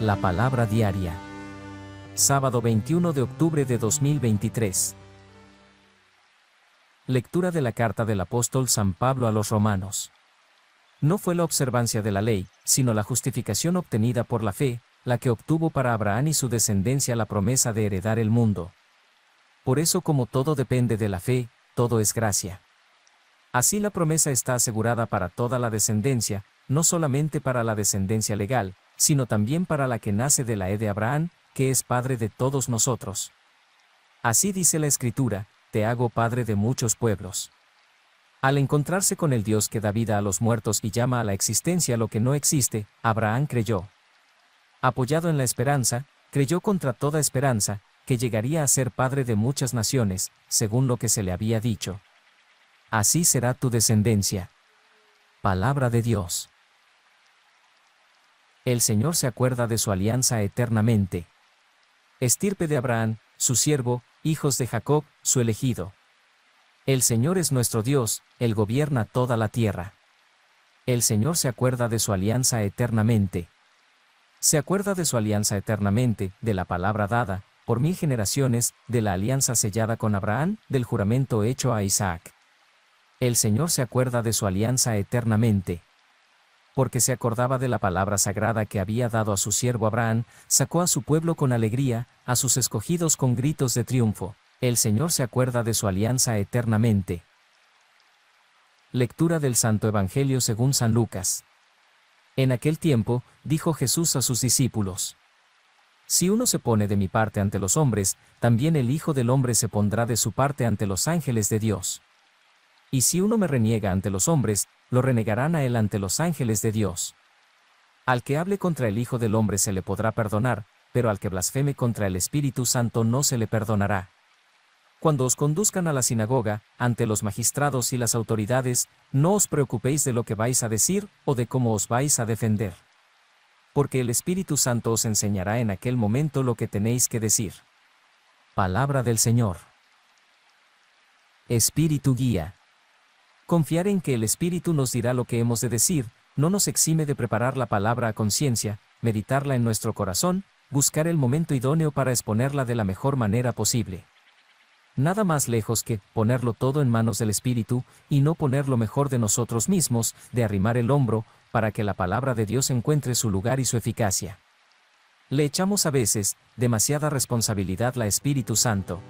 La Palabra Diaria. Sábado 21 de octubre de 2023. Lectura de la carta del apóstol San Pablo a los romanos. No fue la observancia de la ley, sino la justificación obtenida por la fe, la que obtuvo para Abraham y su descendencia la promesa de heredar el mundo. Por eso como todo depende de la fe, todo es gracia. Así la promesa está asegurada para toda la descendencia, no solamente para la descendencia legal, sino también para la que nace de la E de Abraham, que es Padre de todos nosotros. Así dice la Escritura, te hago Padre de muchos pueblos. Al encontrarse con el Dios que da vida a los muertos y llama a la existencia lo que no existe, Abraham creyó. Apoyado en la esperanza, creyó contra toda esperanza, que llegaría a ser padre de muchas naciones, según lo que se le había dicho. Así será tu descendencia. Palabra de Dios el Señor se acuerda de su alianza eternamente. Estirpe de Abraham, su siervo, hijos de Jacob, su elegido. El Señor es nuestro Dios, Él gobierna toda la tierra. El Señor se acuerda de su alianza eternamente. Se acuerda de su alianza eternamente, de la palabra dada, por mil generaciones, de la alianza sellada con Abraham, del juramento hecho a Isaac. El Señor se acuerda de su alianza eternamente porque se acordaba de la palabra sagrada que había dado a su siervo Abraham, sacó a su pueblo con alegría, a sus escogidos con gritos de triunfo. El Señor se acuerda de su alianza eternamente. Lectura del Santo Evangelio según San Lucas. En aquel tiempo, dijo Jesús a sus discípulos, Si uno se pone de mi parte ante los hombres, también el Hijo del Hombre se pondrá de su parte ante los ángeles de Dios. Y si uno me reniega ante los hombres, lo renegarán a él ante los ángeles de Dios. Al que hable contra el Hijo del Hombre se le podrá perdonar, pero al que blasfeme contra el Espíritu Santo no se le perdonará. Cuando os conduzcan a la sinagoga, ante los magistrados y las autoridades, no os preocupéis de lo que vais a decir o de cómo os vais a defender. Porque el Espíritu Santo os enseñará en aquel momento lo que tenéis que decir. Palabra del Señor. Espíritu Guía. Confiar en que el Espíritu nos dirá lo que hemos de decir, no nos exime de preparar la palabra a conciencia, meditarla en nuestro corazón, buscar el momento idóneo para exponerla de la mejor manera posible. Nada más lejos que ponerlo todo en manos del Espíritu y no poner lo mejor de nosotros mismos, de arrimar el hombro, para que la palabra de Dios encuentre su lugar y su eficacia. Le echamos a veces demasiada responsabilidad la Espíritu Santo.